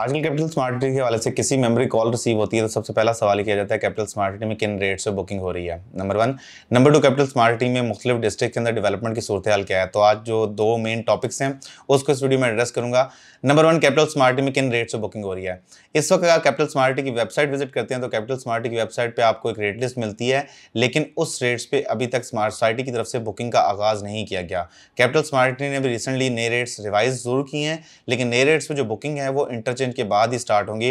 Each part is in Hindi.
आजकल कैपिटल स्मार्ट के वाले से किसी मेमोरी कॉल रिसीव होती है तो सबसे पहला सवाल किया जाता है कैपिटल स्मार्ट में किन रेट से बुकिंग हो रही है number one number two Capital Smart में मुख्तलिफ डिस्ट्रिक्ट के अंदर डेवलपमेंट की सूरत हाल क्या है तो आज जो दो मेन टॉपिक्स हैं उसको इस वीडियो में एड्रेस करूंगा नंबर वन कैपिटल स्मार्ट में किन रेट से बुकिंग हो रही है इस वक्त अगर कैपिटल स्मार्ट की वेबसाइट विजिट करते हैं तो कैपिटल स्मार्ट की वेबसाइट पर आपको एक रेट लिस्ट मिलती है लेकिन उस रेट्स पर अभी तक स्मार्ट सोसाइटी की तरफ से बुकिंग का आगाज़ नहीं किया गया कैपिटल स्मार्ट ने भी रिसेंटली नए रेट्स रिवाइज जरूर किए हैं लेकिन नए रेट्स पर जो बुकिंग है वो इंटरचेंज इंटरजेंट के बाद ही स्टार्ट होंगी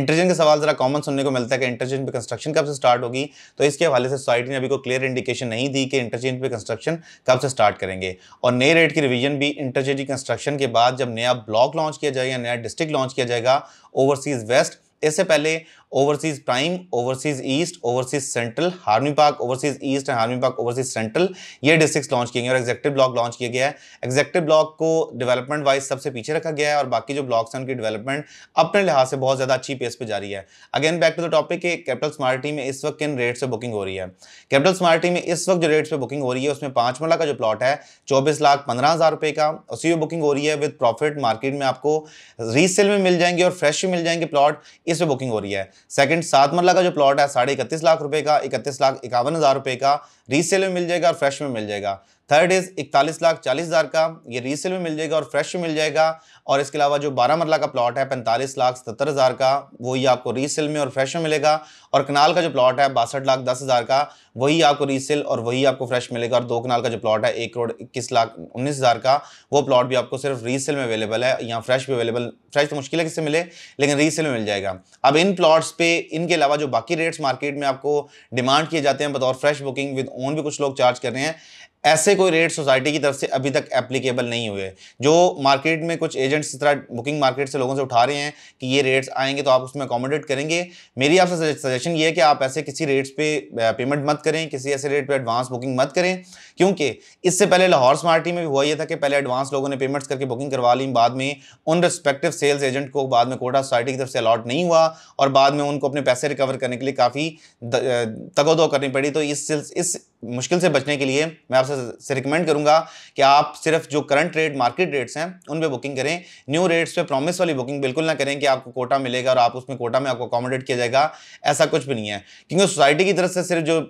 इंटरजेंट का सवाल जरा कॉमन सुनने को मिलता है कि इंटरजेंट पे कंस्ट्रक्शन कब से स्टार्ट होगी तो इसके हवाले से सोसाइटी ने अभी को क्लियर इंडिकेशन नहीं दी कि इंटरजेंट पे कंस्ट्रक्शन कब से स्टार्ट करेंगे और नए रेट की रिविजन भी इंटरचेंज कंस्ट्रक्शन के बाद जब नया ब्लॉक लॉन्च किया जाएगा नया डिस्ट्रिक्ट लॉन्च किया जाएगा ओवरसीज वेस्ट इससे पहले Overseas Prime Overseas East Overseas Central हार्मी पार्क ओवरसीज ईस्ट एंड हार्मी पार्क ओवरसीज सेंट्रल ये डिस्ट्रिक्ट लॉन्च किए गए और एग्जेक्टिव ब्लॉक लॉन्च किया गया है एग्जेक्टिव ब्लॉक को डेवलपमेंट वाइज सबसे पीछे रखा गया है और बाकी जो ब्लॉक्स हैं उनकी डेवलपमेंट अपने लिहाज से बहुत ज़्यादा अच्छी पेस पर जारी है again back to the topic कि कैपिटल स्मार्टी में इस वक्त किन रेट से बुकिंग हो रही है कैपिटल स्मार्टी में इस वक्त जो रेट्स पर बुकिंग हो रही है उसमें पाँच मरला का जो प्लॉट है चौबीस लाख पंद्रह हज़ार रुपये का उसी में बुकिंग हो रही है विद प्रॉफिट मार्केट में आपको रीसेल में मिल जाएंगे और फ्रेश भी मिल जाएंगे प्लॉट इस पर बुकिंग हो रही है सेकंड सात मरला का जो प्लॉट है साढ़े इकतीस लाख रुपए का इकतीस लाख इक्यावन हज़ार रुपये का रीसेल में मिल जाएगा और फ्रेश में मिल जाएगा थर्ड इज इकतालीस लाख चालीस हज़ार का ये रीसेल में मिल जाएगा और फ्रेश में मिल जाएगा और इसके अलावा जो बारह मरला का प्लॉट है पैंतालीस लाख सत्तर हज़ार का वही आपको रीसेल में और फ्रेश में मिलेगा और कनाल का जो प्लॉट है बासठ लाख दस हज़ार का वही आपको रीसेल और वही आपको फ्रेश मिलेगा और दो कनाल का जो प्लॉट है एक करोड़ इक्कीस लाख उन्नीस हज़ार का वो प्लॉट भी आपको सिर्फ रीसेल में अवेलेबल है यहाँ फ्रेश भी अवेलेबल फ्रेश तो मुश्किल है किससे मिले लेकिन रीसेल में मिल जाएगा अब इन प्लॉट्स पे इनके अलावा जो बाकी रेट्स मार्केट में आपको डिमांड किए जाते हैं बतौर फ्रेश बुकिंग विद ओन भी कुछ लोग चार्ज कर रहे हैं ऐसे कोई रेट सोसाइटी की तरफ से अभी तक एप्लीकेबल नहीं हुए जो मार्केट में कुछ एजेंट्स इस तरह बुकिंग मार्केट से लोगों से उठा रहे हैं कि ये रेट्स आएंगे तो आप उसमें अकोमोडेट करेंगे मेरी आपसे सजेशन ये है कि आप ऐसे किसी रेट्स पे पेमेंट मत करें किसी ऐसे रेट पे एडवांस बुकिंग मत करें क्योंकि इससे पहले लाहौर स्मार्टी में भी हुआ यह था कि पहले एडवांस लोगों ने पेमेंट्स करके बुकिंग करवा ली बाद में उन रिस्पेक्टिव सेल्स एजेंट को बाद में कोटा सोसाइटी की तरफ से अलॉट नहीं हुआ और बाद में उनको अपने पैसे रिकवर करने के लिए काफ़ी तगोदो करनी पड़ी तो इस इस मुश्किल से बचने के लिए मैं आपसे रिकमेंड करूंगा कि आप सिर्फ जो करंट रेट मार्केट रेट्स हैं उन पे बुकिंग करें न्यू रेट्स पे प्रॉमिस वाली बुकिंग बिल्कुल ना करें कि आपको कोटा मिलेगा और आप उसमें कोटा में आपको अकोमोडेट किया जाएगा ऐसा कुछ भी नहीं है क्योंकि सोसाइटी की तरफ से सिर्फ जो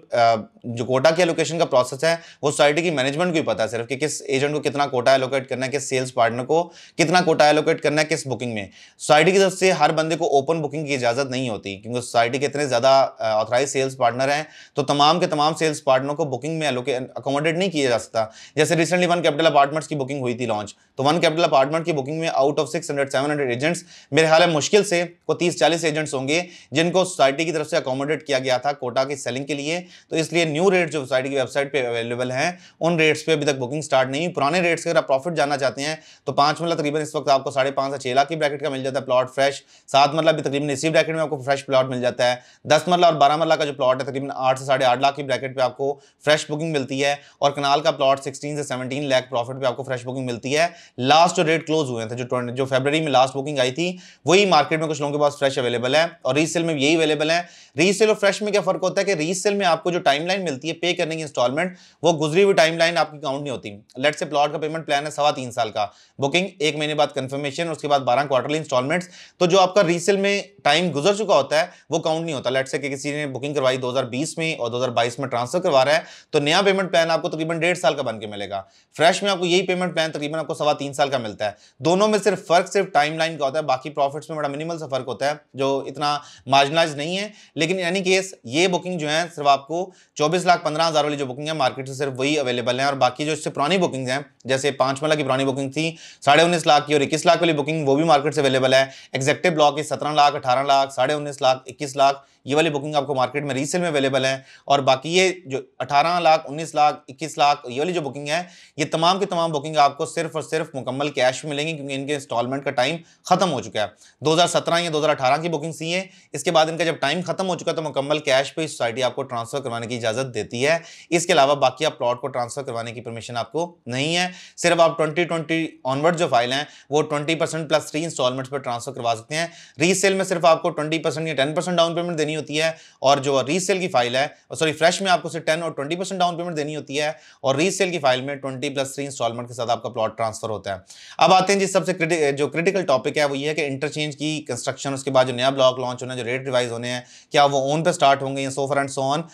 जो कोटा की एलोकेशन का प्रोसेस है वो सोसाइटी की मैनेजमेंट को ही पता है सिर्फ कि किस एजेंट को कितना कोटा एलोकेट करना है किस सेल्स पार्टनर को कितना कोटा एलोकेट करना है किस बुकिंग में सोसाइटी की तरफ से हर बंदे को ओपन बुकिंग की इजाज़त नहीं होती क्योंकि सोसाइटी के इतने ज़्यादा ऑथराइज सेल्स पार्टनर हैं तो तमाम के तमाम सेल्स पार्टनर को बुकिंग में अकोमोडेट नहीं किया जा सकता जैसे रिसेंटली वन कैपिटल अपार्टमेंट्स की बुकिंग हुई थी लॉन्च तो वन कैपिटल अपार्टमेंट की बुकिंग में out of six hundred seven hundred agents मेरे ख्याल है मुश्किल से को तीस चालीस एजेंट्स होंगे जिनको सोसाइटी की तरफ से अकोमोडेट किया गया था कोटा की सेलिंग के लिए तो इसलिए न्यू रेट जो सोसाइटी की वेबसाइट पर अवेलेबल हैं उन रेट्स पर अभी तक बुकिंग स्टार्ट नहीं पुराने रेट्स अगर आप प्रॉफिट जाना चाहते हैं तो पाँच मतलब तकरीबन इस वक्त आपको साढ़े पाँच से छः लाख की ब्रैकेट का मिल जाता है प्लॉट फ्रेश सात मतलब अभी तकरीबन इसी ब्रैकेट में आपको फ्रेश प्लॉट मिल जाता है दस मरला मतलब और बारह मरला मतलब का जो प्लॉट है तकरीबन आठ से साढ़े आठ लाख की ब्रैकेट पे आपको फ्रेश बुकिंग मिलती है और कनाल का प्लॉट 16 से 17 लाख प्रॉफिट पे आपको फ्रेश बुकिंग मिलती है लास्ट जो रेट क्लोज हुए थे जो जो फेबररी में लास्ट बुकिंग आई थी वही मार्केट में कुछ लोगों के पास फ्रेश अवेलेबल है और रीसेल में यही अवेलेबल है रीसेल और फ्रेश में क्या फर्क होता है कि रीसेल में आपको जो टाइम मिलती है पे करने की इंस्टॉलमेंट वो गुजरी हुई टाइम आपकी काउंट नहीं होती लेट से प्लॉट का पेमेंट प्लान है सवा तीन साल का बुकिंग एक महीने बाद कन्फर्मेशन उसके बाद बारह क्वार्टरली इंस्टॉलमेंट्स तो जो आपका रीसेल में टाइम गुजर चुका होता है वो काउंट नहीं होता लेट से किसी ने बुकिंग करवाई दो में और दो में ट्रांसफर करवा रहा है है तो नया पेमेंट प्लान आपको तकरीबन डेढ़ साल का बन के मिलेगा फ्रेश में आपको यही पेमेंट प्लान तकरीबन आपको सवा तीन साल का मिलता है दोनों में सिर्फ फर्क सिर्फ टाइम लाइन का होता है बाकी प्रॉफिट्स में बड़ा मिनिमल सा फर्क होता है जो इतना मार्जिनलाइज नहीं है लेकिन एनी केस ये बुकिंग जो है सिर्फ आपको चौबीस लाख पंद्रह हज़ार वाली जो बुकिंग है मार्केट से सिर्फ वही अवेलेबल है और बाकी जो इससे पुरानी बुकिंग हैं जैसे पाँच मल्ला की पुरानी बुकिंग थी साढ़े उन्नीस लाख की और इक्कीस लाख वाली बुकिंग वो भी मार्केट से अवेलेबल है एक्जेक्टिव ब्लॉक की सत्रह लाख अठारह लाख साढ़े उन्नीस लाख इक्कीस लाख ये वाली बुकिंग आपको मार्केट में रीसेल में अवेलेबल है और बाकी ये जो अठारह लाख उन्नीस लाख इक्कीस लाख ये वाली जो बुकिंग है ये तमाम की तमाम बुकिंग आपको सिर्फ और सिर्फ मुकम्मल कैश में मिलेंगी क्योंकि इनके इंस्टॉलमेंट का टाइम खत्म हो चुका है 2017 या 2018 की बुकिंग सी है इसके बाद इनका जब टाइम खत्म हो चुका है तो मुकम्मल कैश पर सोसाइटी आपको ट्रांसफर करवाने की इजाजत देती है इसके अलावा बाकी आप प्लॉट को ट्रांसफर करवाने की परमिशन आपको नहीं है सिर्फ आप ट्वेंटी ट्वेंटी ऑनवर्ड जो फाइल हैं वो twenty percent plus three installments पर ट्रांसफर करवा सकते हैं रीसेल में सिर्फ आपको ट्वेंटी परसेंट या टेन परसेंट डाउन पेमेंट देनी होती है और जो रीसेल की फाइल है सॉरी फ्रेश में आपको सिर्फ टेन और ट्वेंटी परसेंट डाउन पेमेंट देनी होती है और रीसेल की फाइल में ट्वेंटी प्लस थ्री इंस्टॉलमेंट के साथ आपका प्लॉट ट्रांसफर होता है अब आते हैं जिस सबसे क्रिटि, जो क्रिटिकल टॉपिक है वो ये है कि इंटरचेंज की कंस्ट्रक्शन उसके बाद जो नया ब्लॉक लॉन्च होना है जो रेट रिवाइज होने हैं क्या वो ओन पर स्टार्ट होंगे या सो एंड सो ऑन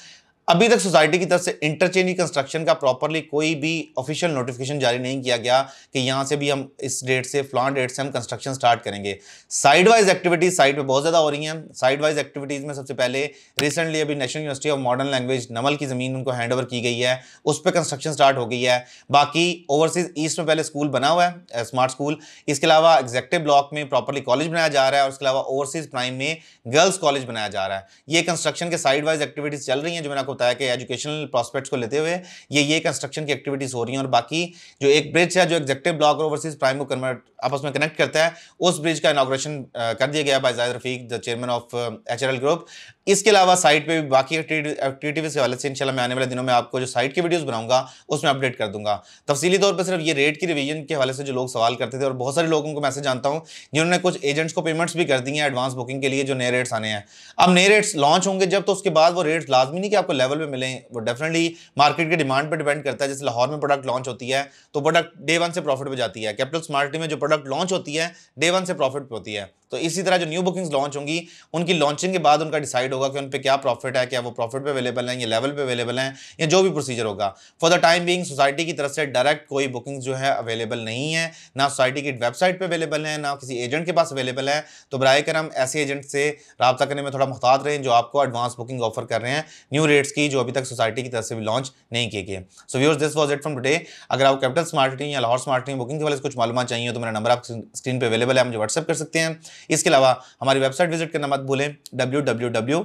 अभी तक सोसाइटी की तरफ से इंटरचेंज कंस्ट्रक्शन का प्रॉपरली कोई भी ऑफिशियल नोटिफिकेशन जारी नहीं किया गया कि यहाँ से भी हम इस डेट से फ्लॉन्ट डेट से हम कंस्ट्रक्शन स्टार्ट करेंगे साइड वाइज एक्टिविटीज साइड पे बहुत ज़्यादा हो रही हैं साइड वाइज एक्टिविटीज़ में सबसे पहले रिसेंटली अभी National University of Modern Language NUML की ज़मीन उनको हैंड की गई है उस पर कंस्ट्रक्शन स्टार्ट हो गई है बाकी ओवरसीज ईस्ट में पहले स्कूल बना हुआ है स्मार्ट स्कूल इसके अलावा एग्जेक्टिव ब्लॉक में प्रॉपरली कॉलेज बनाया जा रहा है और इसके अलावा ओवरसीज प्राइम में गर्ल्स कॉलेज बनाया जा रहा है ये कंस्ट्रक्शन के साइड वाइज एक्टिविटीज़ चल रही हैं जो मैंने आपको होता है कि एजुकेशनल प्रॉस्पेक्ट्स को लेते हुए ये ये कंस्ट्रक्शन की एक्टिविटीज़ हो रही हैं और बाकी जो एक ब्रिज है जो एग्जेक्टिव ब्लॉक और ओवरसीज प्राइम को कन्वर्ट आपस में कनेक्ट करता है उस ब्रिज का इनाग्रेशन कर दिया गया by Zaid Rafiq the chairman of H group इसके अलावा साइट पे भी बाकी एक्टिविटीज के हवाले से इंशाल्लाह मैं आने वाले दिनों में आपको जो साइट की वीडियोस बनाऊंगा उसमें अपडेट कर दूंगा तफसीली तौर पे सिर्फ ये रेट की रिवीजन के हवाले से जो लोग सवाल करते थे और बहुत सारे लोगों को मैसेज जानता हूँ जिन्होंने कुछ एजेंट्स को पेमेंट्स भी कर दी हैं एडवांस बुकिंग के लिए जो नए रेट्स आने हैं अब नए रेट्स लॉन्च होंगे जब तो उसके बाद वो रेट्स लाजमी नहीं कि आपको लेवल पर मिलें वो डेफिनेटली मार्केट की डिमांड पर डिपेंड करता है जैसे लाहौर में प्रोडक्ट लॉन्च होती है तो प्रोडक्ट डे वन से प्रॉफिट पर जाती है कैपिटल स्मार्टी में जो प्रोडक्ट लॉन्च होती है डे वन से प्रॉफिट पर होती है तो इसी तरह जो न्यू बुकिंग्स लॉन्च होंगी उनकी लॉन्चिंग के बाद उनका डिसाइड होगा कि उन पर क्या प्रॉफिट है क्या वो प्रॉफिट पर अवेलेबल हैं या लेवल पर अवेलेबल हैं या जो भी प्रोसीजर होगा for the time being society की तरफ से डायरेक्ट कोई बुकिंग जो है अवेलेबल नहीं है ना सोसाइटी की वेबसाइट पर अवेलेबल है ना किसी एजेंट के पास अवेलेबल है तो बर करम ऐसे एजेंट से रबता करने में थोड़ा मुख्तात रहें जो आपको एडवांस बुकिंग ऑफर कर रहे हैं न्यू रेट्स की जो अभी तक सोसाइटी की तरफ से भी लॉन्च नहीं किए गए so viewers this was it from today अगर आप कैपिटल स्मार्टिंग या लाहौर स्मार्टिंग बुकिंग के वाले कुछ मालूम चाहिए तो मेरा नंबर आप स्क्रीन पर अवेलेबल है मुझे व्हाट्सअप कर सकते हैं इसके अलावा हमारी वेबसाइट विजिट करना मत भूलें डब्ल्यू